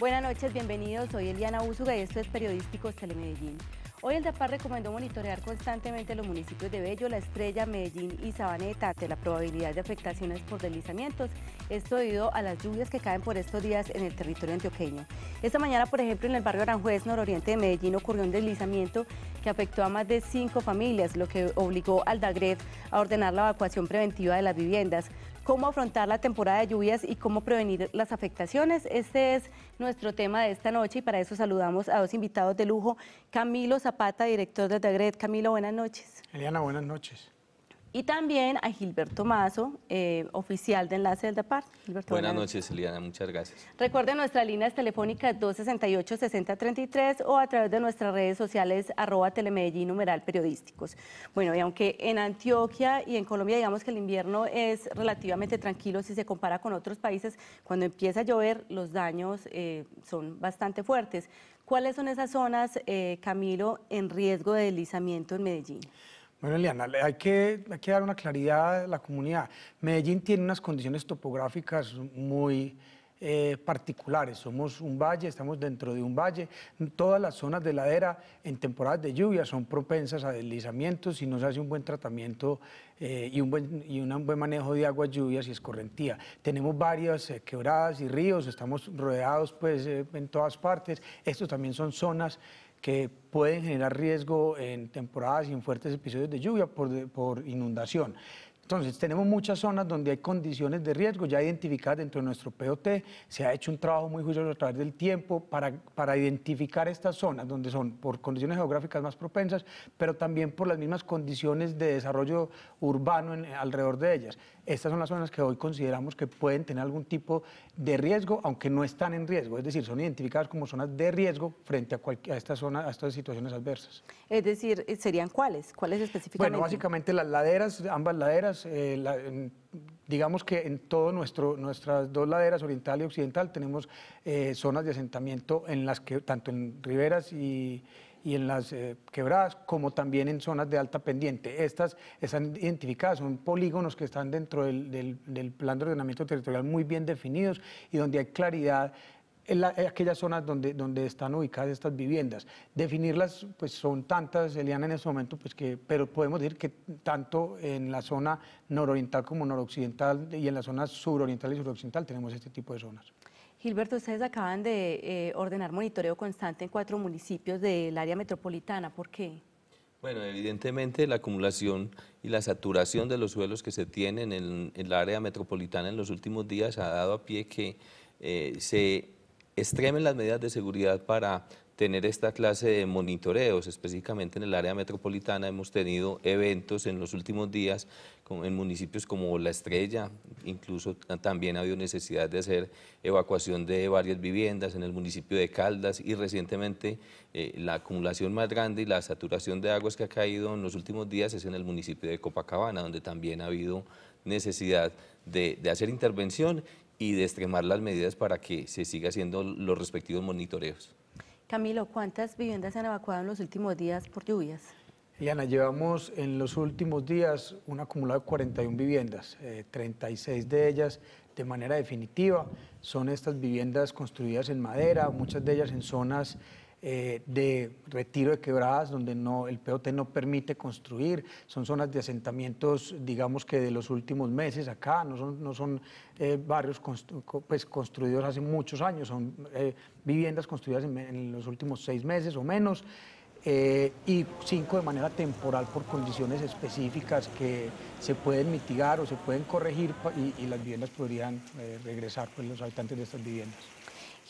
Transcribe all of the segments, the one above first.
Buenas noches, bienvenidos. Soy Eliana Úsuga y esto es Periodísticos Telemedellín. Hoy el DAPAR recomendó monitorear constantemente los municipios de Bello, La Estrella, Medellín y Sabaneta ante la probabilidad de afectaciones por deslizamientos. Esto debido a las lluvias que caen por estos días en el territorio antioqueño. Esta mañana, por ejemplo, en el barrio Aranjuez, nororiente de Medellín, ocurrió un deslizamiento que afectó a más de cinco familias, lo que obligó al DAGREF a ordenar la evacuación preventiva de las viviendas cómo afrontar la temporada de lluvias y cómo prevenir las afectaciones. Este es nuestro tema de esta noche y para eso saludamos a dos invitados de lujo, Camilo Zapata, director de Dagred. Camilo, buenas noches. Eliana, buenas noches y también a Gilberto Mazo, eh, oficial de Enlace del DAPAR. buenas, noches, Eliana, muchas gracias. Recuerden nuestras líneas telefónica 268-6033 o a través de nuestras redes sociales arroba numeral periodísticos. Bueno, y aunque en Antioquia y en Colombia digamos que el invierno es relativamente tranquilo si se compara con otros países, cuando empieza a llover los daños eh, son bastante fuertes. ¿Cuáles son esas zonas, eh, Camilo, en riesgo de deslizamiento en Medellín? Bueno, Eliana, hay que, hay dar una claridad a la comunidad. Medellín tiene unas condiciones topográficas muy, eh, particulares. Somos un valle, estamos dentro de un valle. Todas las zonas de ladera en temporadas de lluvia son propensas a deslizamientos y no se hace un buen tratamiento eh, y, un buen, y un buen manejo de aguas lluvias y escorrentía. Tenemos varias eh, quebradas y ríos, estamos rodeados pues, en todas partes. Estos también son zonas que pueden generar riesgo en temporadas y en fuertes episodios de lluvia por, por inundación. Entonces, tenemos muchas zonas donde hay condiciones de riesgo ya identificadas dentro de nuestro POT. Se ha hecho un trabajo muy juicioso a través del tiempo para, para identificar estas zonas, donde son por condiciones geográficas más propensas, pero también por las mismas condiciones de desarrollo urbano alrededor de ellas. Estas son las zonas que hoy consideramos que pueden tener algún tipo de riesgo, aunque no están en riesgo, es decir, son identificadas como zonas de riesgo frente a, a estas zonas, a estas situaciones adversas. Es decir, eh, ¿serían cuáles? ¿Cuáles específicamente? Bueno, básicamente las laderas, ambas laderas, pues, eh, digamos que en todas nuestras dos laderas, oriental y occidental, tenemos eh, zonas de asentamiento en las que, tanto en riberas y, en las eh, quebradas, como también en zonas de alta pendiente. Estas están identificadas, son polígonos que están dentro del plan de ordenamiento territorial muy bien definidos y donde hay claridad aquellas zonas donde, donde están ubicadas estas viviendas. Definirlas, pues son tantas, Eliana, en ese momento, pues que, pero podemos decir que tanto en la zona nororiental como noroccidental y en la zona suroriental y suroccidental tenemos este tipo de zonas. Gilberto, ustedes acaban de eh, ordenar monitoreo constante en cuatro municipios del área metropolitana. ¿Por qué? Bueno, evidentemente la acumulación y la saturación de los suelos que se tienen en, el área metropolitana en los últimos días ha dado a pie que eh, se extremen las medidas de seguridad para tener esta clase de monitoreos, específicamente en el área metropolitana hemos tenido eventos en los últimos días en municipios como La Estrella, incluso también ha habido necesidad de hacer evacuación de varias viviendas en el municipio de Caldas y recientemente eh, la acumulación más grande y la saturación de aguas que ha caído en los últimos días es en el municipio de Copacabana, donde también ha habido necesidad de, de hacer intervención y de extremar las medidas para que se siga haciendo los respectivos monitoreos. Camilo, ¿cuántas viviendas se han evacuado en los últimos días por lluvias? Eliana, llevamos en los últimos días un acumulado de 41 viviendas, 36 eh, de ellas de manera definitiva. Son estas viviendas construidas en madera, muchas de ellas en zonas eh, de retiro de quebradas donde no, el POT no permite construir, son zonas de asentamientos, digamos que de los últimos meses acá, no son, no son eh, barrios pues, construidos hace muchos años, son eh, viviendas construidas en, los últimos seis meses o menos. y cinco de manera temporal por condiciones específicas que se pueden mitigar o se pueden corregir y, las viviendas podrían regresar, pues los habitantes de estas viviendas.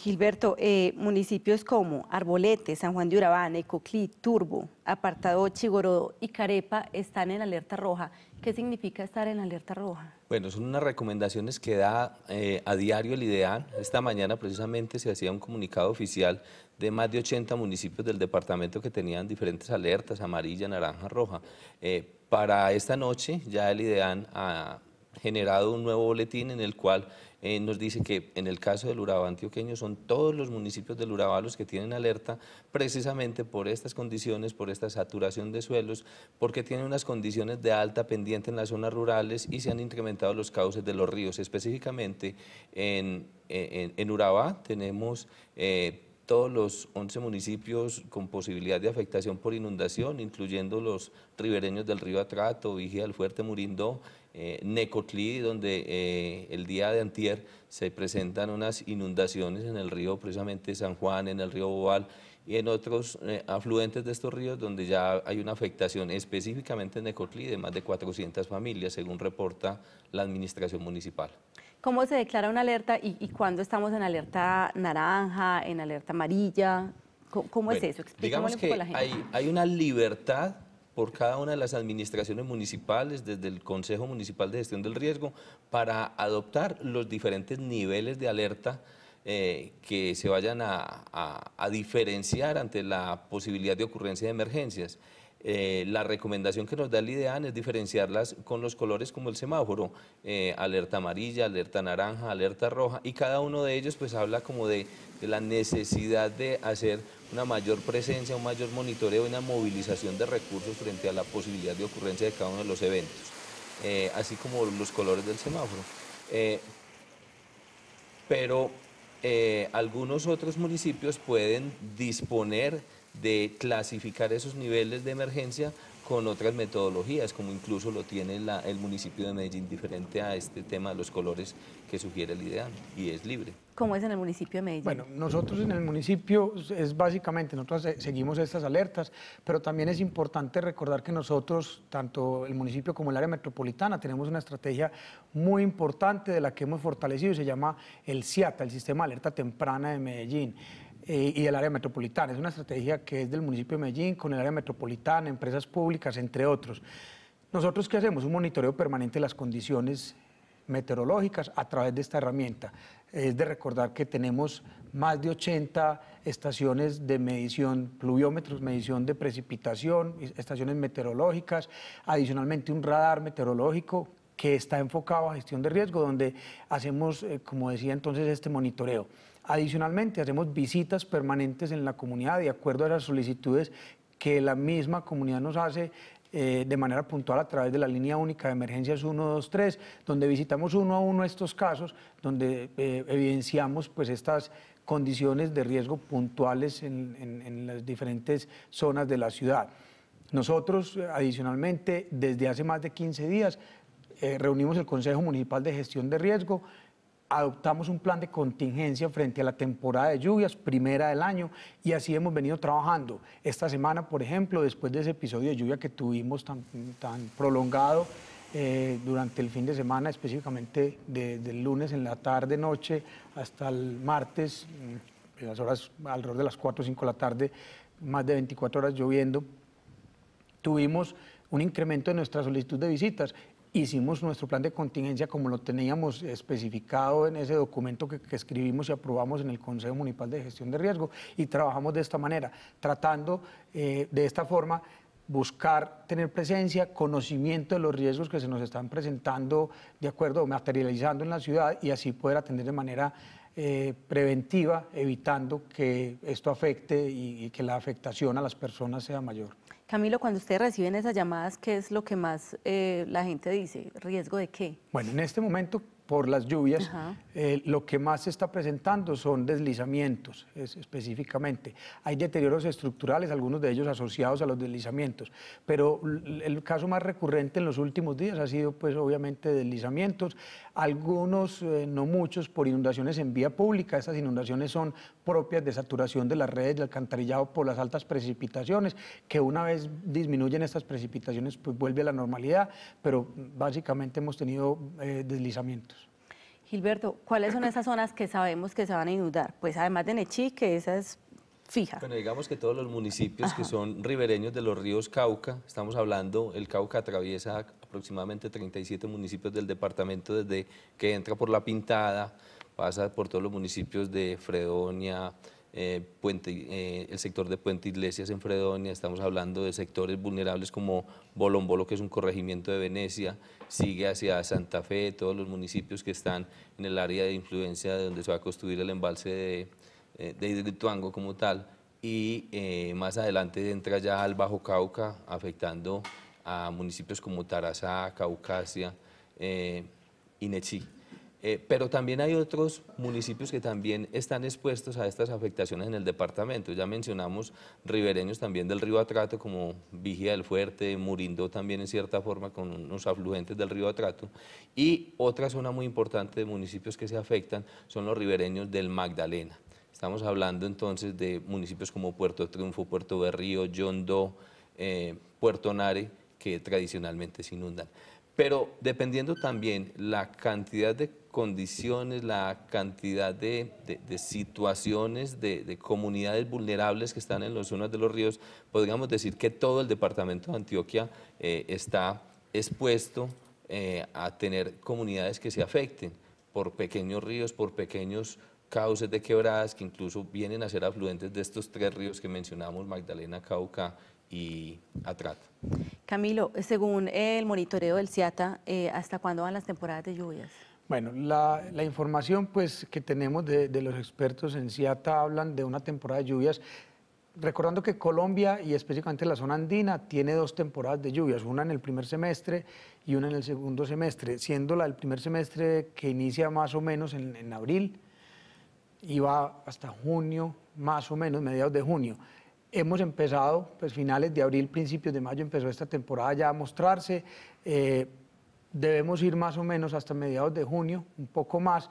Gilberto, eh, municipios como Arbolete, San Juan de Urabán, Ecoclí, Turbo, Apartado Chigorodó y Carepa están en alerta roja. ¿Qué significa estar en alerta roja? Bueno, son unas recomendaciones que da eh, a diario el IDEAN. Esta mañana precisamente se hacía un comunicado oficial de más de 80 municipios del departamento que tenían diferentes alertas, amarilla, naranja, roja. Eh, para esta noche ya el IDEAN ha generado un nuevo boletín en el cual eh, nos dice que en el caso del Urabá antioqueño son todos los municipios del Urabá los que tienen alerta precisamente por estas condiciones, por esta saturación de suelos, porque tienen unas condiciones de alta pendiente en las zonas rurales y se han incrementado los cauces de los ríos. Específicamente en, eh, en, Urabá tenemos... Eh, todos los 11 municipios con posibilidad de afectación por inundación, incluyendo los ribereños del río Atrato, Vigía, del Fuerte, Murindó, eh, Necotlí, donde eh, el día de antier se presentan unas inundaciones en el río precisamente San Juan, en el río Oval y en otros eh, afluentes de estos ríos donde ya hay una afectación específicamente en Necotlí de más de 400 familias, según reporta la administración municipal. ¿Cómo se declara una alerta y, cuándo estamos en alerta naranja, en alerta amarilla? ¿Cómo, es eso? digamos que la gente. Hay, hay una libertad por cada una de las administraciones municipales, desde el Consejo Municipal de Gestión del Riesgo, para adoptar los diferentes niveles de alerta eh, que se vayan a diferenciar ante la posibilidad de ocurrencia de emergencias. Eh, la recomendación que nos da el IDEAN es diferenciarlas con los colores como el semáforo, eh, alerta amarilla, alerta naranja, alerta roja, y cada uno de ellos pues habla como de, la necesidad de hacer una mayor presencia, un mayor monitoreo, una movilización de recursos frente a la posibilidad de ocurrencia de cada uno de los eventos, eh, así como los colores del semáforo. pero algunos otros municipios pueden disponer de clasificar esos niveles de emergencia con otras metodologías, como incluso lo tiene el municipio de Medellín, diferente a este tema de los colores que sugiere el ideal y es libre. ¿Cómo es en el municipio de Medellín? Bueno, nosotros en el municipio es básicamente, nosotros seguimos estas alertas, pero también es importante recordar que nosotros, tanto el municipio como el área metropolitana, tenemos una estrategia muy importante de la que hemos fortalecido, y se llama el SIATA, el Sistema de Alerta Temprana de Medellín. Eh, y del área metropolitana. Es una estrategia que es del municipio de Medellín, con el área metropolitana, empresas públicas, entre otros. Nosotros qué hacemos? Un monitoreo permanente de las condiciones meteorológicas a través de esta herramienta. Es de recordar que tenemos más de 80 estaciones de medición, pluviómetros, medición de precipitación, estaciones meteorológicas, adicionalmente un radar meteorológico que está enfocado a gestión de riesgo, donde hacemos, eh, como decía entonces, este monitoreo. Adicionalmente, hacemos visitas permanentes en la comunidad de acuerdo a las solicitudes que la misma comunidad nos hace eh, de manera puntual a través de la línea única de emergencias 123, donde visitamos uno a uno estos casos, donde eh, evidenciamos pues estas condiciones de riesgo puntuales en, las diferentes zonas de la ciudad. Nosotros, adicionalmente, desde hace más de 15 días, eh, reunimos el Consejo Municipal de Gestión de Riesgo, adoptamos un plan de contingencia frente a la temporada de lluvias, primera del año, y así hemos venido trabajando. Esta semana, por ejemplo, después de ese episodio de lluvia que tuvimos tan, prolongado eh, durante el fin de semana, específicamente desde el lunes en la tarde, noche, hasta el martes, mm, en las horas alrededor de las 4 o 5 de la tarde, más de 24 horas lloviendo, tuvimos un incremento de nuestra solicitud de visitas hicimos nuestro plan de contingencia como lo teníamos especificado en ese documento que, escribimos y aprobamos en el Consejo Municipal de Gestión de Riesgo y trabajamos de esta manera, tratando eh, de esta forma buscar tener presencia, conocimiento de los riesgos que se nos están presentando de acuerdo, materializando en la ciudad y así poder atender de manera eh, preventiva, evitando que esto afecte y que la afectación a las personas sea mayor. Camilo, cuando ustedes reciben esas llamadas, ¿qué es lo que más eh, la gente dice? ¿Riesgo de qué? Bueno, en este momento, por las lluvias, eh, lo que más se está presentando son deslizamientos, específicamente. Hay deterioros estructurales, algunos de ellos asociados a los deslizamientos, pero el caso más recurrente en los últimos días ha sido, pues, obviamente, deslizamientos algunos, eh, no muchos, por inundaciones en vía pública. esas inundaciones son propias de saturación de las redes de alcantarillado por las altas precipitaciones, que una vez disminuyen estas precipitaciones, pues vuelve a la normalidad, pero básicamente hemos tenido eh, deslizamientos. Gilberto, ¿cuáles son esas zonas que sabemos que se van a inundar? Pues además de Nechi, que esa es fija. Bueno, digamos que todos los municipios que son ribereños de los ríos Cauca, estamos hablando, el Cauca atraviesa aproximadamente 37 municipios del departamento, desde que entra por La Pintada, pasa por todos los municipios de Fredonia, eh, eh, el sector de Puente Iglesias en Fredonia, estamos hablando de sectores vulnerables como Bolombolo, que es un corregimiento de Venecia, sigue hacia Santa Fe, todos los municipios que están en el área de influencia de donde se va a construir el embalse de, eh, como tal, y más adelante entra ya al Bajo Cauca, afectando a municipios como Tarazá, Caucasia, eh, y Inechí. Eh, pero también hay otros municipios que también están expuestos a estas afectaciones en el departamento. Ya mencionamos ribereños también del río Atrato, como Vigía del Fuerte, Murindó también en cierta forma con unos afluentes del río Atrato. Y otra zona muy importante de municipios que se afectan son los ribereños del Magdalena. Estamos hablando entonces de municipios como Puerto Triunfo, Puerto Berrío, Yondó, eh, Puerto Nare, que tradicionalmente se inundan. Pero dependiendo también la cantidad de condiciones, la cantidad de, situaciones, de, comunidades vulnerables que están en las zonas de los ríos, podríamos decir que todo el departamento de Antioquia eh, está expuesto eh, a tener comunidades que se afecten por pequeños ríos, por pequeños cauces de quebradas que incluso vienen a ser afluentes de estos tres ríos que mencionamos, Magdalena, Cauca y atrás. Camilo, según el monitoreo del CIATA, eh, ¿hasta cuándo van las temporadas de lluvias? Bueno, la, información pues, que tenemos de, los expertos en CIATA hablan de una temporada de lluvias recordando que Colombia y específicamente la zona andina tiene dos temporadas de lluvias, una en el primer semestre y una en el segundo semestre, siendo la del primer semestre que inicia más o menos en abril y va hasta junio, más o menos, mediados de junio. Hemos empezado, pues finales de abril, principios de mayo empezó esta temporada ya a mostrarse. Eh, debemos ir más o menos hasta mediados de junio, un poco más,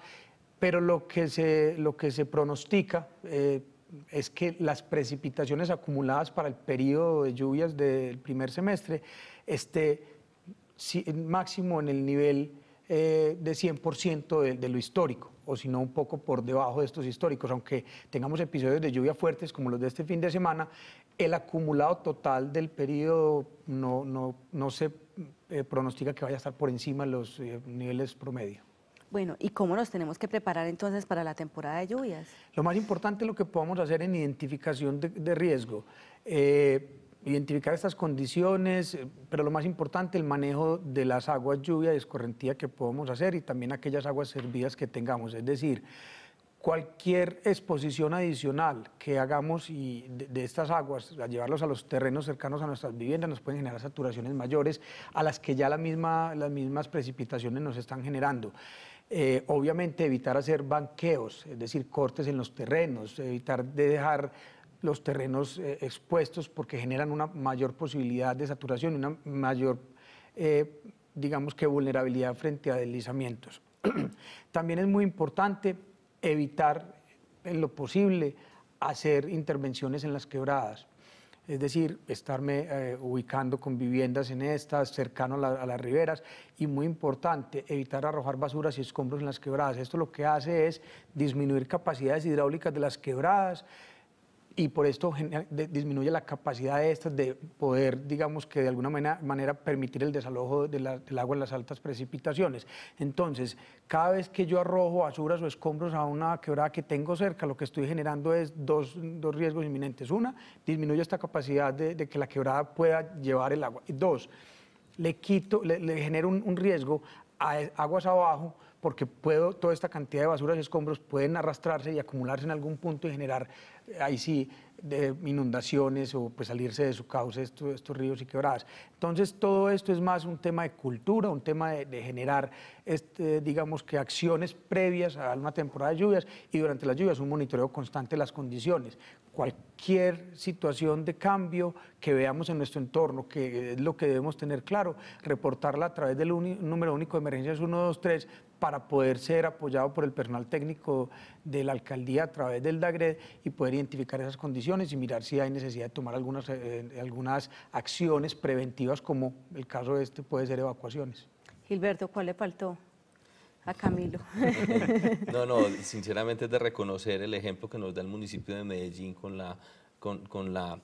pero lo que se, lo que se pronostica eh, es que las precipitaciones acumuladas para el periodo de lluvias del primer semestre esté máximo en el nivel eh, de 100% de, de, lo histórico, o si no un poco por debajo de estos históricos, aunque tengamos episodios de lluvia fuertes como los de este fin de semana, el acumulado total del periodo no, no, no se eh, pronostica que vaya a estar por encima de los eh, niveles promedio. Bueno, ¿y cómo nos tenemos que preparar entonces para la temporada de lluvias? Lo más importante es lo que podamos hacer en identificación de, riesgo identificar estas condiciones, eh, pero lo más importante, el manejo de las aguas lluvia y escorrentía que podamos hacer y también aquellas aguas servidas que tengamos. Es decir, cualquier exposición adicional que hagamos y de, estas aguas, a llevarlos a los terrenos cercanos a nuestras viviendas, nos pueden generar saturaciones mayores a las que ya la misma, las mismas precipitaciones nos están generando. Eh, obviamente evitar hacer banqueos, es decir, cortes en los terrenos, evitar de dejar los terrenos eh, expuestos porque generan una mayor posibilidad de saturación y una mayor, eh, digamos que, vulnerabilidad frente a deslizamientos. También es muy importante evitar en lo posible hacer intervenciones en las quebradas. Es decir, estarme eh, ubicando con viviendas en estas, cercano a, las riberas y muy importante, evitar arrojar basuras y escombros en las quebradas. Esto lo que hace es disminuir capacidades hidráulicas de las quebradas y por esto disminuye la capacidad de estas de poder, digamos que de alguna manera, permitir el desalojo del agua en las altas precipitaciones. Entonces, cada vez que yo arrojo basuras o escombros a una quebrada que tengo cerca, lo que estoy generando es dos, riesgos inminentes. Una, disminuye esta capacidad de, que la quebrada pueda llevar el agua. Y dos, le quito, le, genero un riesgo a aguas abajo porque puedo, toda esta cantidad de basuras y escombros pueden arrastrarse y acumularse en algún punto y generar eh, ahí sí inundaciones o pues, salirse de su cauce estos ríos y quebradas. Entonces, todo esto es más un tema de cultura, un tema de, generar, este, digamos que acciones previas a una temporada de lluvias y durante las lluvias un monitoreo constante de las condiciones. Cualquier situación de cambio que veamos en nuestro entorno, que es lo que debemos tener claro, reportarla a través del número único de emergencias 123 para poder ser apoyado por el personal técnico de la alcaldía a través del DAGRED y poder identificar esas condiciones y mirar si hay necesidad de tomar algunas, eh, algunas acciones preventivas como el caso este puede ser evacuaciones. Gilberto, ¿cuál le faltó? a Camilo. No, no, sinceramente es de reconocer el ejemplo que nos da el municipio de Medellín con la, con, la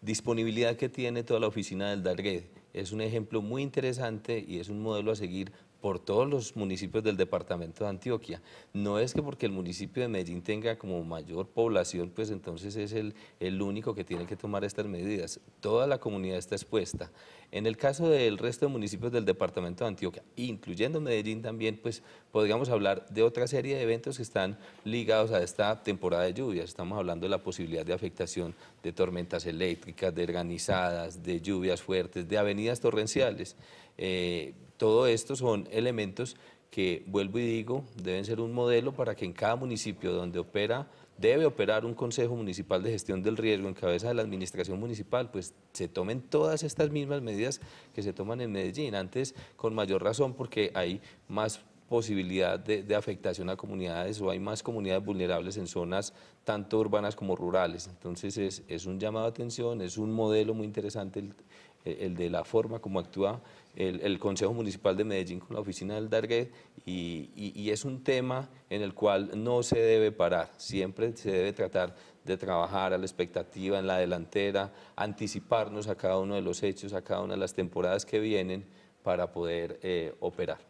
disponibilidad que tiene toda la oficina del Dargued es un ejemplo muy interesante y es un modelo a seguir por todos los municipios del departamento de Antioquia. No es que porque el municipio de Medellín tenga como mayor población, pues entonces es el, único que tiene que tomar estas medidas. Toda la comunidad está expuesta. En el caso del resto de municipios del departamento de Antioquia, incluyendo Medellín también, pues podríamos hablar de otra serie de eventos que están ligados a esta temporada de lluvias. Estamos hablando de la posibilidad de afectación de tormentas eléctricas, de organizadas, de lluvias fuertes, de avenidas torrenciales. Eh, todo esto son elementos que, vuelvo y digo, deben ser un modelo para que en cada municipio donde opera, debe operar un Consejo Municipal de Gestión del Riesgo en cabeza de la Administración Municipal, pues se tomen todas estas mismas medidas que se toman en Medellín, antes con mayor razón porque hay más posibilidad de, afectación a comunidades o hay más comunidades vulnerables en zonas tanto urbanas como rurales. Entonces es, un llamado a atención, es un modelo muy interesante el, de la forma como actúa el, Consejo Municipal de Medellín con la oficina del Darguet y, es un tema en el cual no se debe parar, siempre se debe tratar de trabajar a la expectativa, en la delantera, anticiparnos a cada uno de los hechos, a cada una de las temporadas que vienen para poder eh, operar.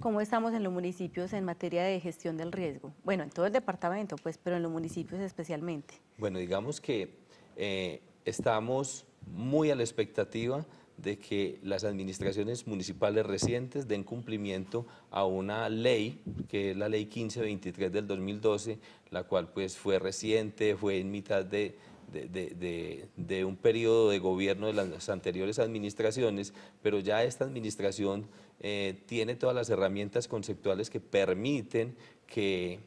¿Cómo estamos en los municipios en materia de gestión del riesgo? Bueno, en todo el departamento, pues, pero en los municipios especialmente. Bueno, digamos que eh, estamos muy a la expectativa de que las administraciones municipales recientes den cumplimiento a una ley, que es la ley 1523 del 2012, la cual pues fue reciente, fue en mitad de, de un periodo de gobierno de las anteriores administraciones, pero ya esta administración eh, tiene todas las herramientas conceptuales que permiten que,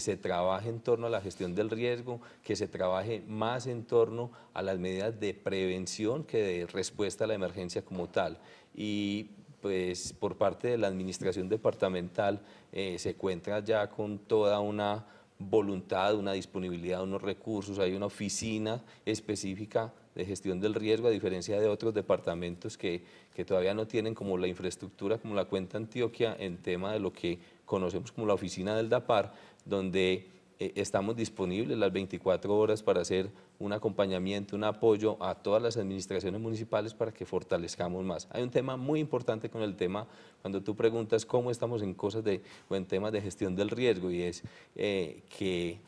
se trabaje en torno a la gestión del riesgo, que se trabaje más en torno a las medidas de prevención que de respuesta a la emergencia como tal. Y pues por parte de la administración departamental eh, se encuentra ya con toda una voluntad, una disponibilidad, unos recursos, hay una oficina específica de gestión del riesgo, a diferencia de otros departamentos que, todavía no tienen como la infraestructura, como la cuenta Antioquia, en tema de lo que conocemos como la oficina del DAPAR, donde eh, estamos disponibles las 24 horas para hacer un acompañamiento, un apoyo a todas las administraciones municipales para que fortalezcamos más. Hay un tema muy importante con el tema, cuando tú preguntas cómo estamos en cosas de, o en temas de gestión del riesgo, y es eh, que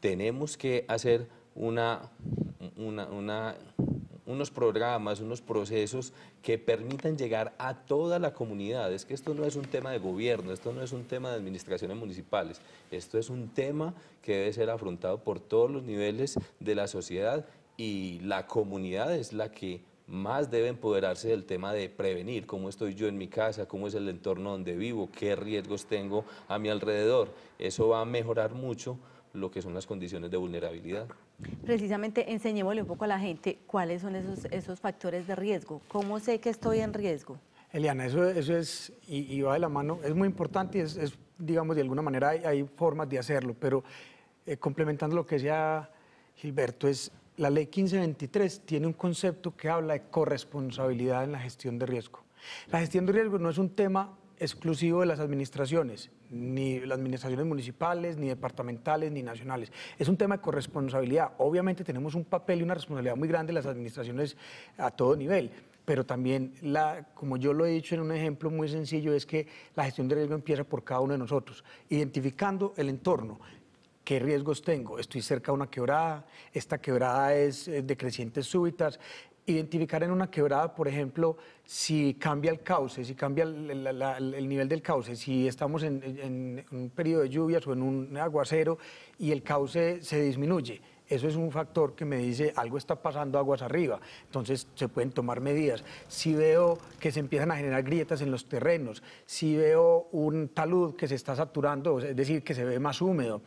tenemos que hacer una, una, unos programas, unos procesos que permitan llegar a toda la comunidad. Es que esto no es un tema de gobierno, esto no es un tema de administraciones municipales, esto es un tema que debe ser afrontado por todos los niveles de la sociedad y la comunidad es la que más debe empoderarse del tema de prevenir, cómo estoy yo en mi casa, cómo es el entorno donde vivo, qué riesgos tengo a mi alrededor. Eso va a mejorar mucho lo que son las condiciones de vulnerabilidad. Precisamente enseñémosle un poco a la gente cuáles son esos, factores de riesgo. ¿Cómo sé que estoy en riesgo? Eliana, eso, eso es, y, va de la mano, es muy importante y es, digamos, de alguna manera hay, formas de hacerlo, pero eh, complementando lo que decía Gilberto, es la ley 1523 tiene un concepto que habla de corresponsabilidad en la gestión de riesgo. La gestión de riesgo no es un tema exclusivo de las administraciones, ni las administraciones municipales, ni departamentales, ni nacionales. Es un tema de corresponsabilidad. Obviamente tenemos un papel y una responsabilidad muy grande las administraciones a todo nivel, pero también, la, como yo lo he dicho en un ejemplo muy sencillo, es que la gestión de riesgo empieza por cada uno de nosotros, identificando el entorno, ¿Qué riesgos tengo? Estoy cerca de una quebrada, esta quebrada es eh, de crecientes súbitas, identificar en una quebrada, por ejemplo, si cambia el cauce, si cambia el, nivel del cauce, si estamos en, un periodo de lluvias o en un aguacero y el cauce se disminuye. Eso es un factor que me dice algo está pasando aguas arriba. Entonces se pueden tomar medidas. Si veo que se empiezan a generar grietas en los terrenos, si veo un talud que se está saturando, es decir, que se ve más húmedo,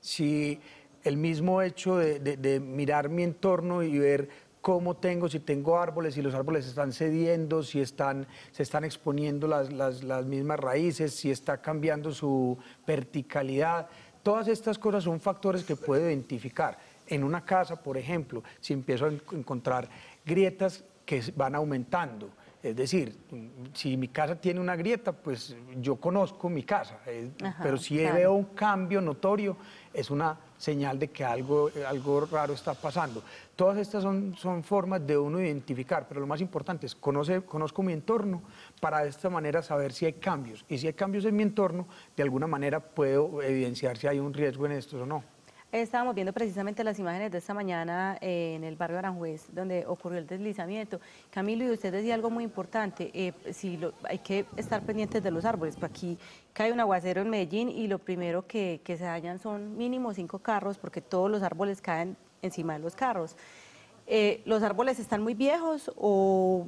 si el mismo hecho de mirar mi entorno y ver cómo tengo, si tengo árboles, si los árboles están cediendo, si están, se están exponiendo las, mismas raíces, si está cambiando su verticalidad. Todas estas cosas son factores que puedo identificar. En una casa, por ejemplo, si empiezo a encontrar grietas que van aumentando, es decir, mm, si mi casa tiene una grieta, pues yo conozco mi casa, eh, pero si veo un cambio notorio, es una señal de que algo, raro está pasando. Todas estas son, formas de uno identificar, pero lo más importante es conoce, conozco mi entorno para de esta manera saber si hay cambios. Y si hay cambios en mi entorno, de alguna manera puedo evidenciar si hay un riesgo en estos o no. Estábamos viendo precisamente las imágenes de esta mañana eh, en el barrio Aranjuez, donde ocurrió el deslizamiento. Camilo, y usted decía algo muy importante, eh, si hay que estar pendientes de los árboles, porque aquí cae un aguacero en Medellín y lo primero que, se hallan son mínimo cinco carros, porque todos los árboles caen encima de los carros. Eh, ¿Los árboles están muy viejos o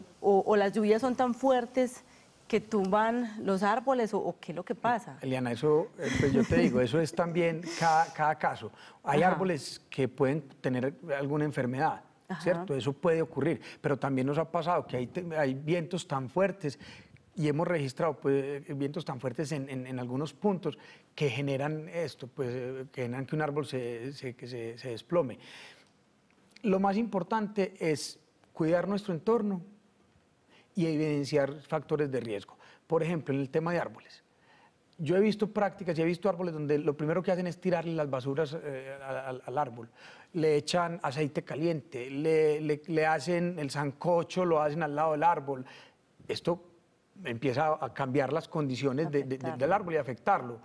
las lluvias son tan fuertes que tumban los árboles o, qué es lo que eh, pasa? Eliana, eso, eh, pues yo te digo, eso es también cada, caso. Hay árboles que pueden tener alguna enfermedad, ¿cierto? Eso puede ocurrir, pero también nos ha pasado que hay, hay vientos tan fuertes y hemos registrado pues, eh, vientos tan fuertes en, en, algunos puntos que generan esto, pues, que generan que un árbol se, se, se desplome. Lo más importante es cuidar nuestro entorno, y evidenciar factores de riesgo. Por ejemplo, en el tema de árboles. Yo he visto prácticas y he visto árboles donde lo primero que hacen es tirarle las basuras eh, al, árbol. Le echan aceite caliente, le, hacen el zancocho, lo hacen al lado del árbol. Esto empieza a cambiar las condiciones del árbol y afectarlo.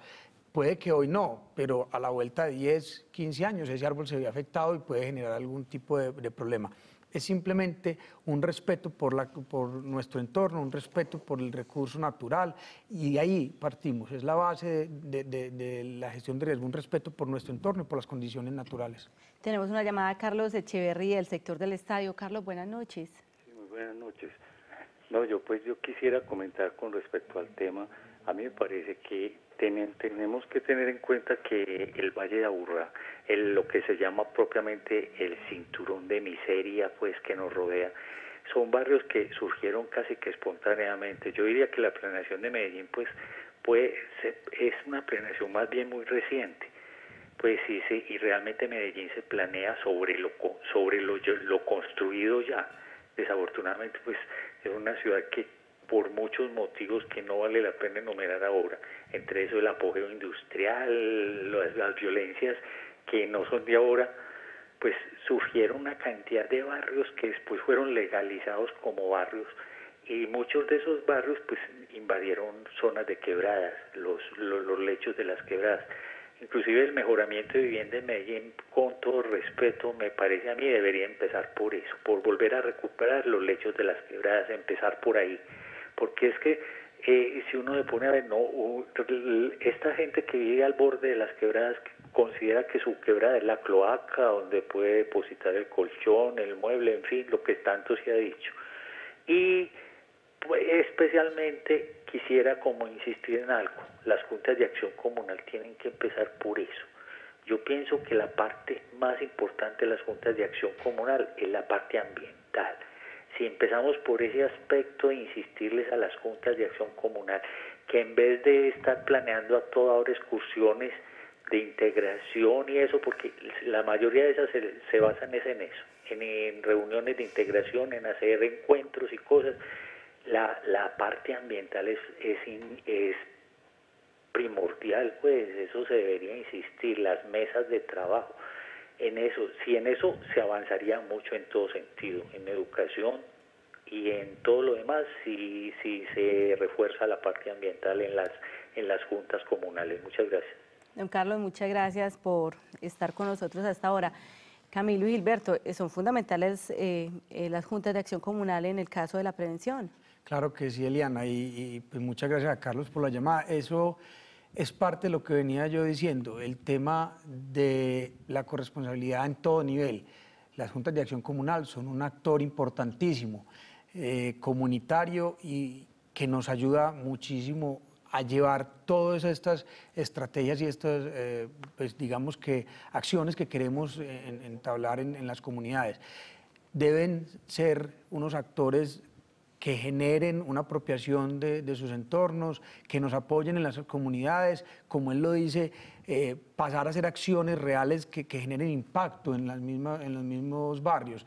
Puede que hoy no, pero a la vuelta de 10, 15 años ese árbol se ve afectado y puede generar algún tipo de problema es simplemente un respeto por, la, por nuestro entorno, un respeto por el recurso natural y de ahí partimos, es la base de, la gestión de riesgo, un respeto por nuestro entorno y por las condiciones naturales. Tenemos una llamada a Carlos Echeverría del sector del estadio. Carlos, buenas noches. Sí, muy buenas noches. No, yo pues yo quisiera comentar con respecto al tema a mí me parece que tenemos que tener en cuenta que el Valle de Aburra, el, lo que se llama propiamente el cinturón de miseria pues que nos rodea, son barrios que surgieron casi que espontáneamente. Yo diría que la planeación de Medellín pues, es una planeación más bien muy reciente pues sí, y realmente Medellín se planea sobre lo sobre lo construido ya. Desafortunadamente, pues es una ciudad que por muchos motivos que no vale la pena enumerar ahora, entre eso el apogeo industrial, las, violencias que no son de ahora, pues surgieron una cantidad de barrios que después fueron legalizados como barrios y muchos de esos barrios pues invadieron zonas de quebradas, los, los, los lechos de las quebradas. Inclusive el mejoramiento de vivienda en Medellín, con todo respeto, me parece a mí debería empezar por eso, por volver a recuperar los lechos de las quebradas, empezar por ahí porque es que eh, si uno le pone a ver, no, esta gente que vive al borde de las quebradas considera que su quebrada es la cloaca, donde puede depositar el colchón, el mueble, en fin, lo que tanto se ha dicho. Y pues, especialmente quisiera como insistir en algo, las juntas de acción comunal tienen que empezar por eso. Yo pienso que la parte más importante de las juntas de acción comunal es la parte ambiental si empezamos por ese aspecto de insistirles a las juntas de acción comunal que en vez de estar planeando a toda hora excursiones de integración y eso, porque la mayoría de esas se, basan en eso, en, en, reuniones de integración, en hacer encuentros y cosas, la, la parte ambiental es, es primordial, pues eso se debería insistir, las mesas de trabajo en eso, si en eso se avanzaría mucho en todo sentido, en educación y en todo lo demás, si, si se refuerza la parte ambiental en las, en las juntas comunales. Muchas gracias. Don Carlos, muchas gracias por estar con nosotros hasta ahora. Camilo y Gilberto, eh, son fundamentales eh, eh, las juntas de acción comunal en el caso de la prevención. Claro que sí, Eliana, y, pues, muchas gracias a Carlos por la llamada. Eso es parte de lo que venía yo diciendo, el tema de la corresponsabilidad en todo nivel. Las juntas de acción comunal son un actor importantísimo, eh, comunitario y que nos ayuda muchísimo a llevar todas estas estrategias y estas, eh, pues digamos que, acciones que queremos eh, entablar en, en las comunidades. Deben ser unos actores que generen una apropiación de, sus entornos, que nos apoyen en las comunidades, como él lo dice, eh, pasar a hacer acciones reales que, generen impacto en, los mismos barrios.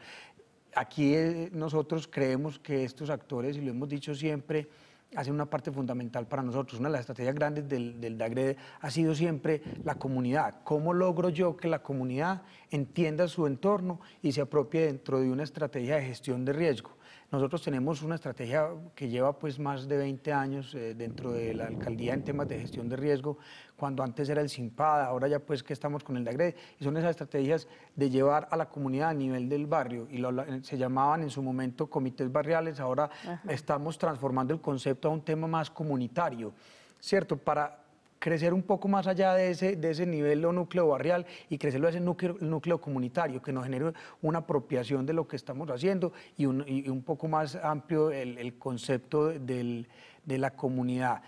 Aquí eh, nosotros creemos que estos actores, y lo hemos dicho siempre, hacen una parte fundamental para nosotros. Una de las estrategias grandes del, del DAGRED ha sido siempre la comunidad. ¿Cómo logro yo que la comunidad entienda su entorno y se apropie dentro de una estrategia de gestión de riesgo? Nosotros tenemos una estrategia que lleva pues más de 20 años eh, dentro de la alcaldía en temas de gestión de riesgo, cuando antes era el SIMPAD, ahora ya pues que estamos con el DAGRE, y son esas estrategias de llevar a la comunidad a nivel del barrio, y se llamaban en su momento comités barriales, ahora estamos transformando el concepto a un tema más comunitario, ¿cierto? Para crecer un poco más allá de ese, de ese nivel o núcleo barrial y crecerlo a ese núcleo, comunitario, que nos genere una apropiación de lo que estamos haciendo y un, poco más amplio el, concepto de la comunidad.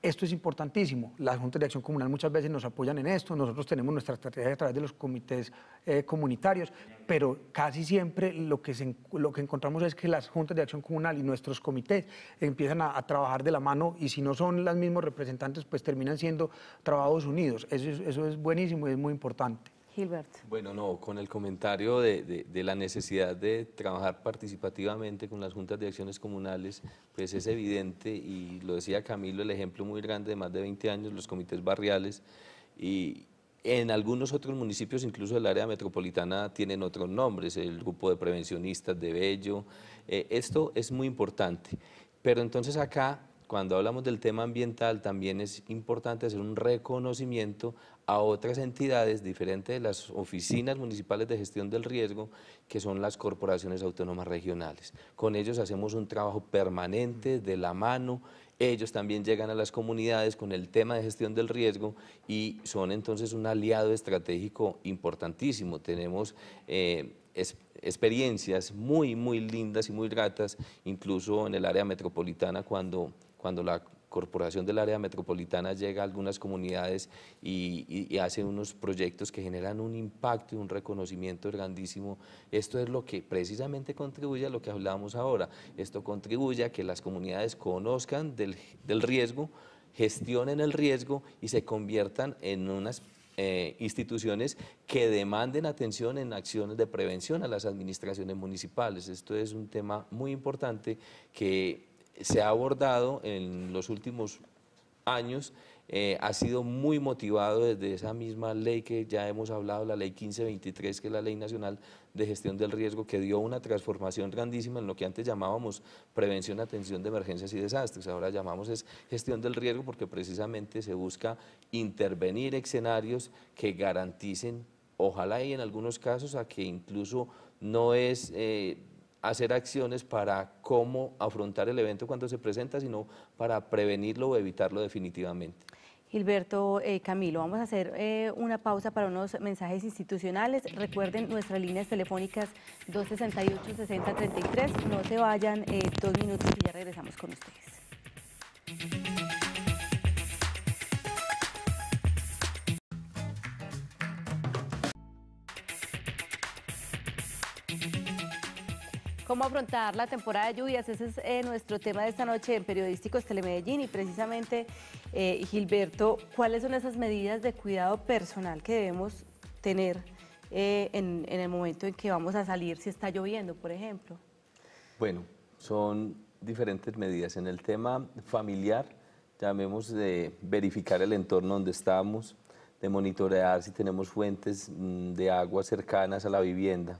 Esto es importantísimo. Las juntas de acción comunal muchas veces nos apoyan en esto. Nosotros tenemos nuestra estrategia a través de los comités eh, comunitarios, pero casi siempre lo que, lo que encontramos es que las juntas de acción comunal y nuestros comités empiezan a, trabajar de la mano y si no son los mismos representantes, pues terminan siendo trabajos unidos. eso es buenísimo y es muy importante. Bueno, no, con el comentario de, la necesidad de trabajar participativamente con las juntas de acciones comunales, pues es evidente, y lo decía Camilo, el ejemplo muy grande de más de 20 años, los comités barriales, y en algunos otros municipios, incluso el área metropolitana, tienen otros nombres, el grupo de prevencionistas de Bello, eh, esto es muy importante, pero entonces acá cuando hablamos del tema ambiental, también es importante hacer un reconocimiento a otras entidades diferentes de las oficinas municipales de gestión del riesgo, que son las corporaciones autónomas regionales. Con ellos hacemos un trabajo permanente, de la mano, ellos también llegan a las comunidades con el tema de gestión del riesgo y son entonces un aliado estratégico importantísimo. Tenemos eh, experiencias muy, muy lindas y muy gratas, incluso en el área metropolitana cuando cuando la Corporación del Área Metropolitana llega a algunas comunidades y, hace unos proyectos que generan un impacto y un reconocimiento grandísimo. Esto es lo que precisamente contribuye a lo que hablábamos ahora. Esto contribuye a que las comunidades conozcan del, riesgo, gestionen el riesgo y se conviertan en unas eh, instituciones que demanden atención en acciones de prevención a las administraciones municipales. Esto es un tema muy importante que se ha abordado en los últimos años eh, ha sido muy motivado desde esa misma ley que ya hemos hablado, la ley 1523, que es la ley nacional de gestión del riesgo, que dio una transformación grandísima en lo que antes llamábamos prevención, atención de emergencias y desastres. Ahora llamamos es gestión del riesgo porque precisamente se busca intervenir escenarios que garanticen, ojalá y en algunos casos, a que incluso no es... Eh, hacer acciones para cómo afrontar el evento cuando se presenta, sino para prevenirlo o evitarlo definitivamente. Gilberto, eh, Camilo, vamos a hacer eh, una pausa para unos mensajes institucionales. Recuerden nuestras líneas telefónicas 268-6033. No se vayan eh, dos minutos y ya regresamos con ustedes. ¿Cómo afrontar la temporada de lluvias? Ese es eh, nuestro tema de esta noche en Periodísticos Telemedellín y precisamente, eh, Gilberto, ¿cuáles son esas medidas de cuidado personal que debemos tener eh, en, en, el momento en que vamos a salir si está lloviendo, por ejemplo? Bueno, son diferentes medidas. En el tema familiar, llamemos de verificar el entorno donde estamos, de monitorear si tenemos fuentes mm, de agua cercanas a la vivienda,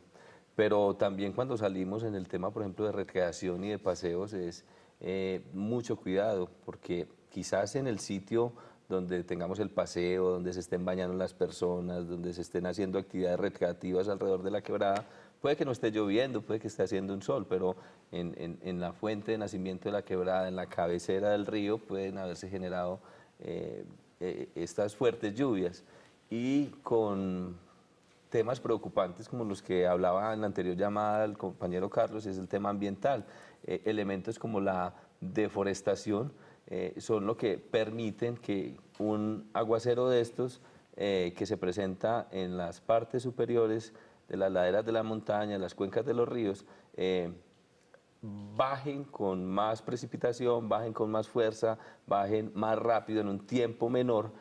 pero también cuando salimos en el tema, por ejemplo, de recreación y de paseos, es eh, mucho cuidado, porque quizás en el sitio donde tengamos el paseo, donde se estén bañando las personas, donde se estén haciendo actividades recreativas alrededor de la quebrada, puede que no esté lloviendo, puede que esté haciendo un sol, pero en, en, la fuente de nacimiento de la quebrada, en la cabecera del río, pueden haberse generado eh, eh, estas fuertes lluvias. Y con temas preocupantes como los que hablaba en la anterior llamada el compañero Carlos, es el tema ambiental. Eh, elementos como la deforestación eh, son lo que permiten que un aguacero de estos eh, que se presenta en las partes superiores de las laderas de la montaña, las cuencas de los ríos, bajen con más precipitación, bajen con más fuerza, bajen más rápido en un tiempo menor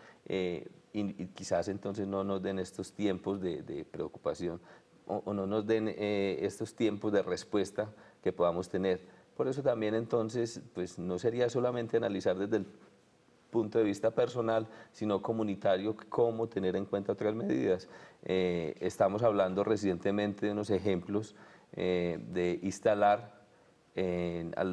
y, quizás entonces no nos den estos tiempos de, preocupación o, no nos den eh, estos tiempos de respuesta que podamos tener. Por eso también entonces, pues no sería solamente analizar desde el punto de vista personal, sino comunitario, cómo tener en cuenta otras medidas. Eh, estamos hablando recientemente de unos ejemplos eh, de instalar a,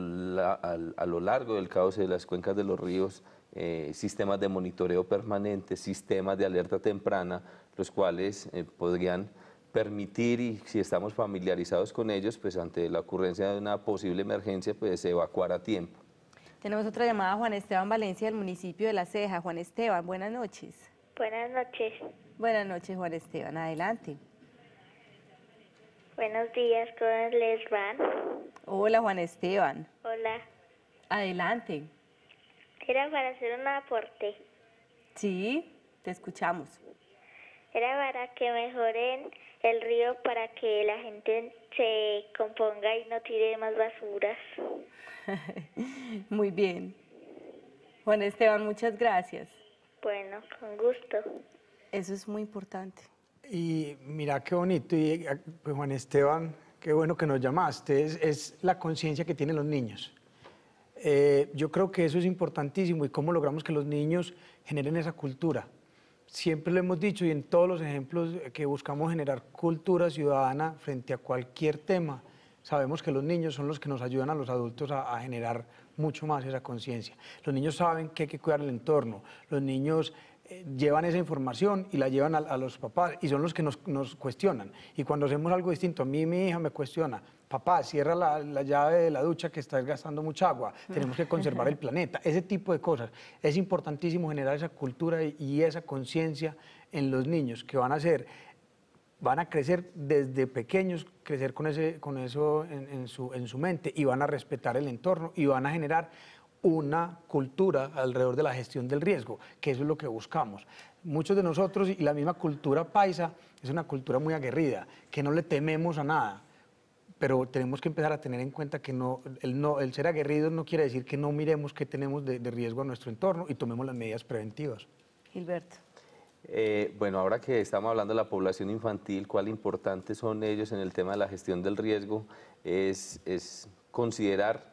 lo largo del cauce de las cuencas de los ríos eh, sistemas de monitoreo permanente, sistemas de alerta temprana, los cuales eh, podrían permitir y si estamos familiarizados con ellos, pues ante la ocurrencia de una posible emergencia, pues evacuar a tiempo. Tenemos otra llamada, Juan Esteban Valencia, del municipio de La Ceja. Juan Esteban, buenas noches. Buenas noches. Buenas noches, Juan Esteban. Adelante. Buenos días, ¿cómo les van? Hola, Juan Esteban. Hola. Adelante. Era para hacer un aporte. Sí, te escuchamos. Era para que mejoren el río para que la gente se componga y no tire más basuras. Muy bien. Juan Esteban, muchas gracias. Bueno, con gusto. Eso es muy importante. Y mira qué bonito, y, eh, pues, Juan Esteban, qué bueno que nos llamaste. es la conciencia que tienen los niños. Eh, yo creo que eso es importantísimo y cómo logramos que los niños generen esa cultura. Siempre lo hemos dicho y en todos los ejemplos que buscamos generar cultura ciudadana frente a cualquier tema, sabemos que los niños son los que nos ayudan a los adultos a, generar mucho más esa conciencia. Los niños saben que hay que cuidar el entorno, los niños eh, llevan esa información y la llevan a, los papás y son los que nos, nos cuestionan. Y cuando hacemos algo distinto, a mí mi hija me cuestiona, papá, cierra la, llave de la ducha que está gastando mucha agua, tenemos que conservar el planeta, ese tipo de cosas. Es importantísimo generar esa cultura y, esa conciencia en los niños que van a ser van a crecer desde pequeños, crecer con, ese, con eso en, su, en su mente y van a respetar el entorno y van a generar una cultura alrededor de la gestión del riesgo, que eso es lo que buscamos. Muchos de nosotros y la misma cultura paisa es una cultura muy aguerrida, que no le tememos a nada, pero tenemos que empezar a tener en cuenta que no el, no, el ser aguerrido no quiere decir que no miremos qué tenemos de, riesgo a nuestro entorno y tomemos las medidas preventivas. Gilberto. Eh, bueno, ahora que estamos hablando de la población infantil, cuál importante son ellos en el tema de la gestión del riesgo, es, es considerar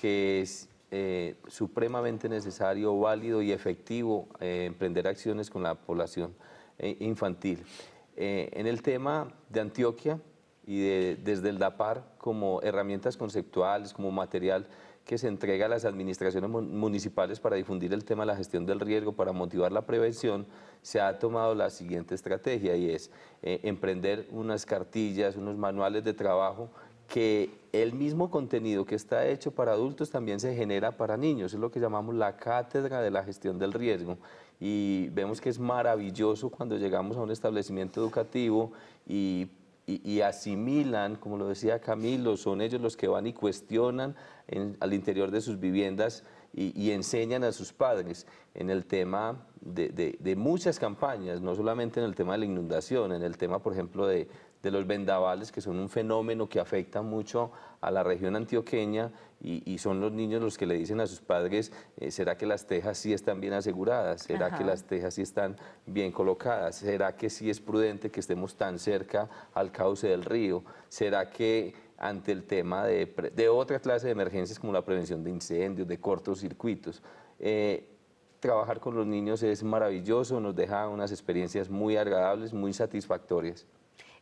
que es eh, supremamente necesario, válido y efectivo eh, emprender acciones con la población infantil. en el tema de Antioquia, y desde el DAPAR como herramientas conceptuales, como material que se entrega a las administraciones municipales para difundir el tema de la gestión del riesgo, para motivar la prevención, se ha tomado la siguiente estrategia y es eh, emprender unas cartillas, unos manuales de trabajo que el mismo contenido que está hecho para adultos también se genera para niños, es lo que llamamos la cátedra de la gestión del riesgo y vemos que es maravilloso cuando llegamos a un establecimiento educativo y y, asimilan, como lo decía Camilo, son ellos los que van y cuestionan al interior de sus viviendas y, enseñan a sus padres en el tema de, muchas campañas, no solamente en el tema de la inundación, en el tema, por ejemplo, de, de los vendavales, que son un fenómeno que afecta mucho a la región antioqueña y, son los niños los que le dicen a sus padres, eh, ¿será que las tejas sí están bien aseguradas? ¿Será que las tejas sí están bien colocadas? ¿Será que sí es prudente que estemos tan cerca al cauce del río? ¿Será que ante el tema de, otra clase de emergencias como la prevención de incendios, de cortos circuitos. Eh, trabajar con los niños es maravilloso, nos deja unas experiencias muy agradables, muy satisfactorias.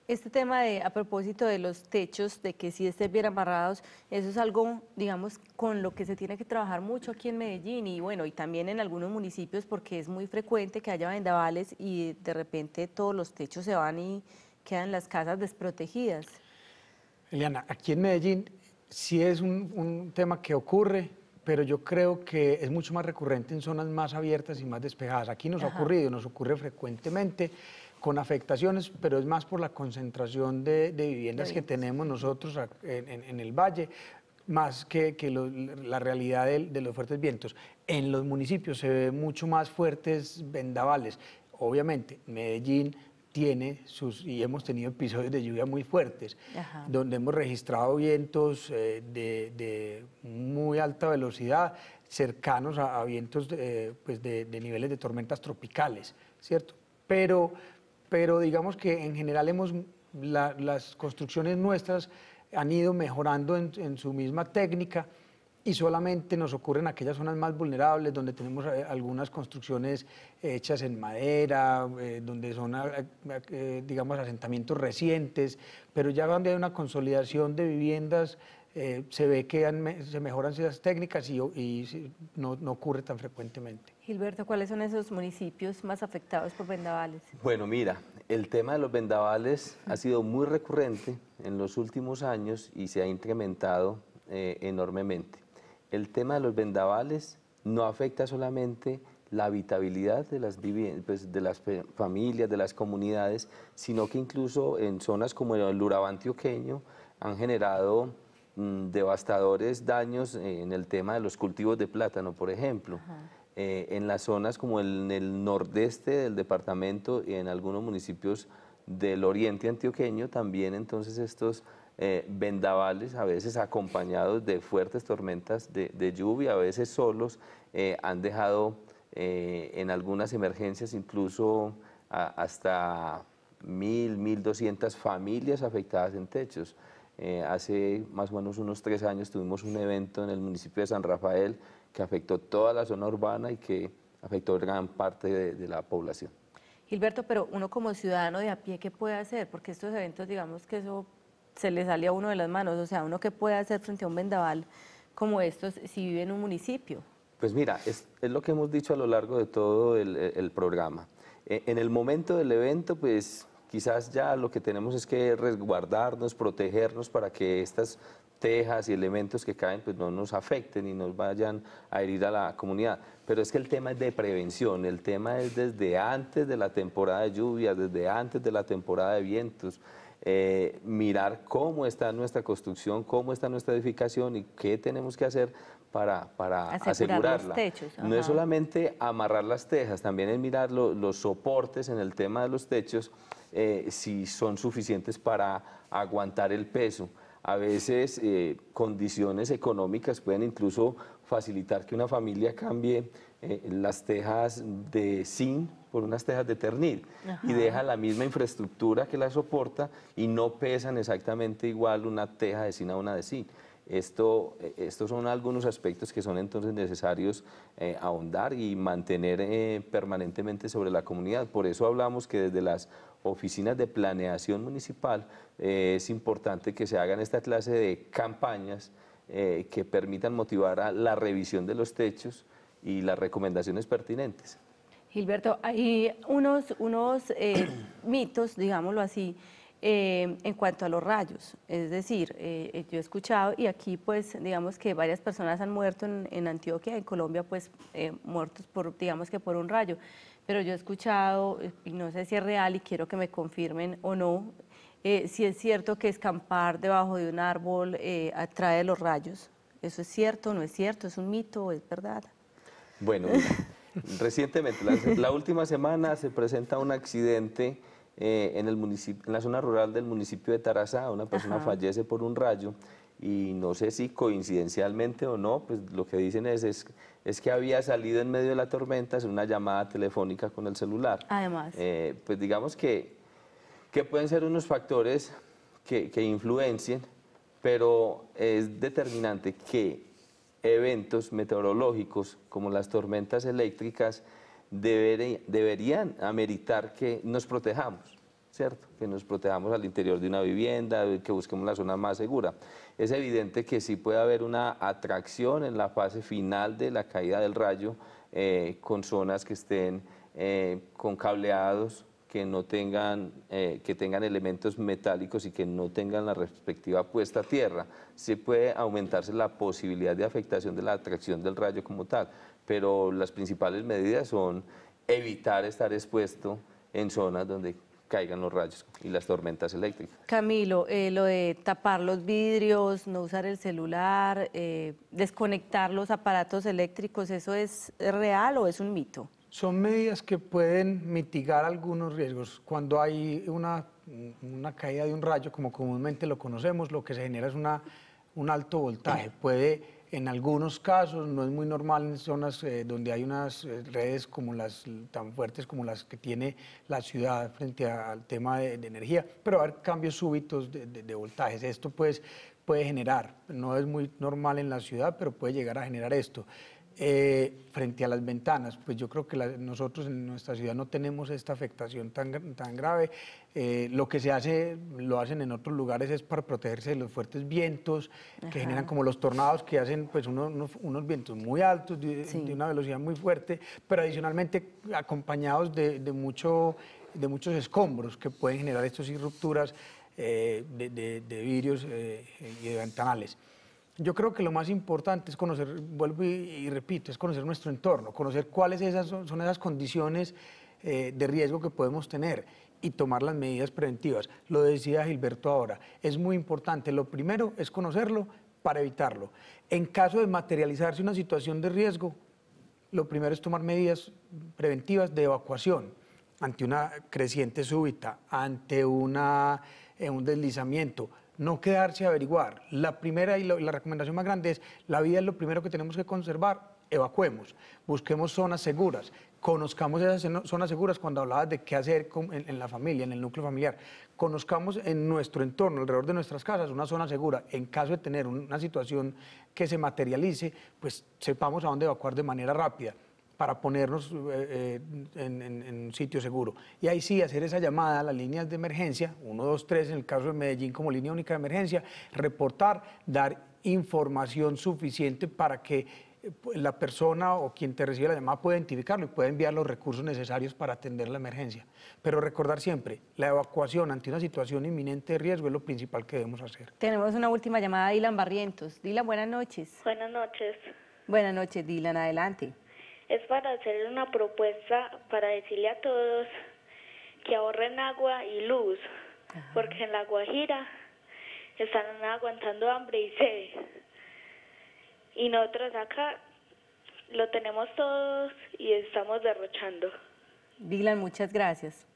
Este tema de, a propósito de los techos, de que si estén bien amarrados, eso es algo, digamos, con lo que se tiene que trabajar mucho aquí en Medellín y bueno, y también en algunos municipios porque es muy frecuente que haya vendavales y de repente todos los techos se van y quedan las casas desprotegidas. Eliana, aquí en Medellín sí es un, tema que ocurre, pero yo creo que es mucho más recurrente en zonas más abiertas y más despejadas. Aquí nos ha ocurrido, y nos ocurre frecuentemente con afectaciones, pero es más por la concentración de, viviendas que tenemos nosotros en, el valle, más que, la realidad de, los fuertes vientos. En los municipios se ve mucho más fuertes vendavales. Obviamente, Medellín, tiene sus, y hemos tenido episodios de lluvia muy fuertes, donde hemos registrado vientos eh, de, muy alta velocidad, cercanos a, vientos pues de, de niveles de tormentas tropicales, ¿cierto? Pero pero digamos que en general hemos, las construcciones nuestras han ido mejorando en, su misma técnica y solamente nos ocurren aquellas zonas más vulnerables donde tenemos eh, algunas construcciones hechas en madera, eh, donde son, eh, digamos, asentamientos recientes, pero ya donde hay una consolidación de viviendas eh, se ve que se mejoran esas técnicas y, no, ocurre tan frecuentemente. Gilberto, ¿cuáles son esos municipios más afectados por vendavales? Bueno, mira, el tema de los vendavales ha sido muy recurrente en los últimos años y se ha incrementado eh, enormemente. El tema de los vendavales no afecta solamente la habitabilidad de las, pues, de las familias, de las comunidades, sino que incluso en zonas como el Urabá han generado Mm, devastadores daños eh, en el tema de los cultivos de plátano, por ejemplo. Eh, en las zonas como en el nordeste del departamento y en algunos municipios del oriente antioqueño, también entonces estos eh, vendavales, a veces acompañados de fuertes tormentas de, lluvia, a veces solos, han dejado en algunas emergencias incluso hasta mil, mil doscientas familias afectadas en techos. Eh, hace más o menos unos tres años tuvimos un evento en el municipio de San Rafael que afectó toda la zona urbana y que afectó gran parte de, la población. Gilberto, pero uno como ciudadano de a pie, ¿qué puede hacer? Porque estos eventos, digamos que eso se le sale a uno de las manos. O sea, ¿uno qué puede hacer frente a un vendaval como estos si vive en un municipio? Pues mira, es, lo que hemos dicho a lo largo de todo el, programa. E, en el momento del evento, pues Quizás ya lo que tenemos es que resguardarnos, protegernos para que estas tejas y elementos que caen pues no nos afecten y nos vayan a herir a la comunidad. Pero es que el tema es de prevención, el tema es desde antes de la temporada de lluvias, desde antes de la temporada de vientos, eh, mirar cómo está nuestra construcción, cómo está nuestra edificación y qué tenemos que hacer para, para asegurarla. no es solamente amarrar las tejas, también es mirar los soportes en el tema de los techos eh, si son suficientes para aguantar el peso. A veces eh, condiciones económicas pueden incluso facilitar que una familia cambie eh, las tejas de zinc por unas tejas de ternil y deja la misma infraestructura que la soporta y no pesan exactamente igual una teja de zinc a una de zinc. Esto, estos son algunos aspectos que son entonces necesarios ahondar y mantener permanentemente sobre la comunidad. Por eso hablamos que desde las oficinas de planeación municipal, eh, es importante que se hagan esta clase de campañas eh, que permitan motivar a la revisión de los techos y las recomendaciones pertinentes. Gilberto, hay unos, unos eh, mitos, digámoslo así, en cuanto a los rayos, es decir, yo he escuchado y aquí pues digamos que varias personas han muerto en, en Antioquia, en Colombia pues muertos por digamos que por un rayo pero yo he escuchado, eh, y no sé si es real y quiero que me confirmen o no, eh, si es cierto que escampar debajo de un árbol eh, atrae los rayos. ¿Eso es cierto? ¿No es cierto? ¿Es un mito? o ¿Es verdad? Bueno, recientemente, la, última semana se presenta un accidente en, el en la zona rural del municipio de Tarazá. Una persona fallece por un rayo y no sé si coincidencialmente o no, pues lo que dicen es, es, que había salido en medio de la tormenta, es una llamada telefónica con el celular. Además. Eh, pues digamos que, que pueden ser unos factores que, que influencien, pero es determinante que eventos meteorológicos como las tormentas eléctricas deberían ameritar que nos protejamos. ¿cierto? Que nos protejamos al interior de una vivienda, que busquemos la zona más segura. Es evidente que sí puede haber una atracción en la fase final de la caída del rayo eh, con zonas que estén eh, con cableados que no tengan, eh, que tengan elementos metálicos y que no tengan la respectiva puesta a tierra. Sí puede aumentarse la posibilidad de afectación de la atracción del rayo como tal, pero las principales medidas son evitar estar expuesto en zonas donde caigan los rayos y las tormentas eléctricas. Camilo, eh, lo de tapar los vidrios, no usar el celular, eh, desconectar los aparatos eléctricos, ¿eso es real o es un mito? Son medidas que pueden mitigar algunos riesgos. Cuando hay una, caída de un rayo, como comúnmente lo conocemos, lo que se genera es una, un alto voltaje. Puede en algunos casos no es muy normal en zonas eh, donde hay unas eh, redes como las, tan fuertes como las que tiene la ciudad frente al tema de, energía, pero cambios súbitos de, voltajes. Esto pues puede generar, no es muy normal en la ciudad, pero puede llegar a generar esto. Eh, frente a las ventanas. Pues yo creo que nosotros en nuestra ciudad no tenemos esta afectación tan, grave. Eh, lo que se hace, lo hacen en otros lugares es para protegerse de los fuertes vientos que generan como los tornados que hacen pues unos, vientos muy altos, de, una velocidad muy fuerte, pero adicionalmente acompañados de, muchos escombros que pueden generar estas irrupturas eh, de, de, vidrios eh, y de ventanales. Yo creo que lo más importante es conocer, vuelvo y, repito, es conocer nuestro entorno, conocer cuáles son, esas condiciones eh, de riesgo que podemos tener y tomar las medidas preventivas. Lo decía Gilberto ahora, es muy importante. Lo primero es conocerlo para evitarlo. En caso de materializarse una situación de riesgo, lo primero es tomar medidas preventivas de evacuación ante una creciente súbita, ante eh, un deslizamiento, no quedarse a averiguar. La primera y la, recomendación más grande es, la vida es lo primero que tenemos que conservar, evacuemos, busquemos zonas seguras, conozcamos esas zonas seguras cuando hablabas de qué hacer en, la familia, en el núcleo familiar. Conozcamos en nuestro entorno, alrededor de nuestras casas, una zona segura. En caso de tener una situación que se materialice, pues sepamos a dónde evacuar de manera rápida para ponernos eh, eh, en, un sitio seguro. Y ahí sí, hacer esa llamada a las líneas de emergencia, 123 en el caso de Medellín como línea única de emergencia, reportar, dar información suficiente para que eh, la persona o quien te recibe la llamada pueda identificarlo y pueda enviar los recursos necesarios para atender la emergencia. Pero recordar siempre, la evacuación ante una situación inminente de riesgo es lo principal que debemos hacer. Tenemos una última llamada Dylan Barrientos. Dila buenas noches. Buenas noches. Buenas noches, Dylan, adelante es para hacer una propuesta para decirle a todos que ahorren agua y luz, porque en La Guajira están aguantando hambre y sed. Y nosotros acá lo tenemos todos y estamos derrochando. Dylan, muchas gracias.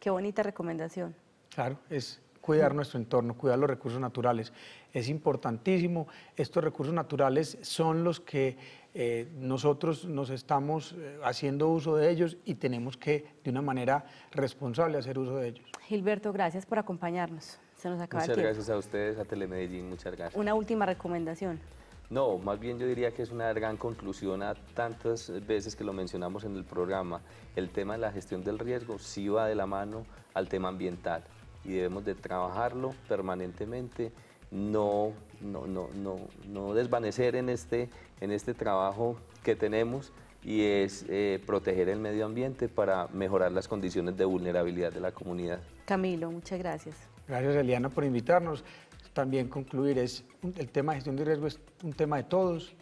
Qué bonita recomendación. Claro, es cuidar nuestro entorno, cuidar los recursos naturales. Es importantísimo. Estos recursos naturales son los que eh, nosotros nos estamos eh, haciendo uso de ellos y tenemos que, de una manera responsable, hacer uso de ellos. Gilberto, gracias por acompañarnos. Se nos acaba muchas el tiempo. gracias a ustedes, a Telemedellín, muchas gracias. Una última recomendación. No, más bien yo diría que es una gran conclusión a tantas veces que lo mencionamos en el programa. El tema de la gestión del riesgo sí va de la mano al tema ambiental y debemos de trabajarlo permanentemente, no no, no, no, no desvanecer en este, en este trabajo que tenemos y es eh, proteger el medio ambiente para mejorar las condiciones de vulnerabilidad de la comunidad. Camilo, muchas gracias. Gracias Eliana por invitarnos. También concluir, es el tema de gestión de riesgo es un tema de todos,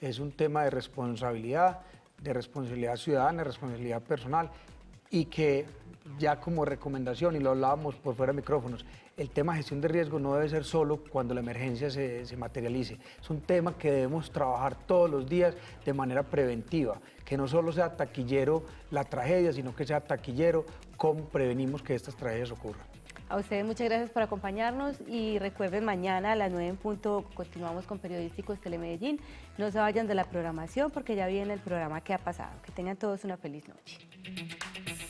es un tema de responsabilidad, de responsabilidad ciudadana, de responsabilidad personal y que ya como recomendación, y lo hablábamos por fuera de micrófonos, el tema de gestión de riesgo no debe ser solo cuando la emergencia se, materialice. Es un tema que debemos trabajar todos los días de manera preventiva, que no solo sea taquillero la tragedia, sino que sea taquillero cómo prevenimos que estas tragedias ocurran. A ustedes muchas gracias por acompañarnos y recuerden mañana a las 9 en punto continuamos con Periodísticos Telemedellín. No se vayan de la programación porque ya viene el programa que ha pasado. Que tengan todos una feliz noche.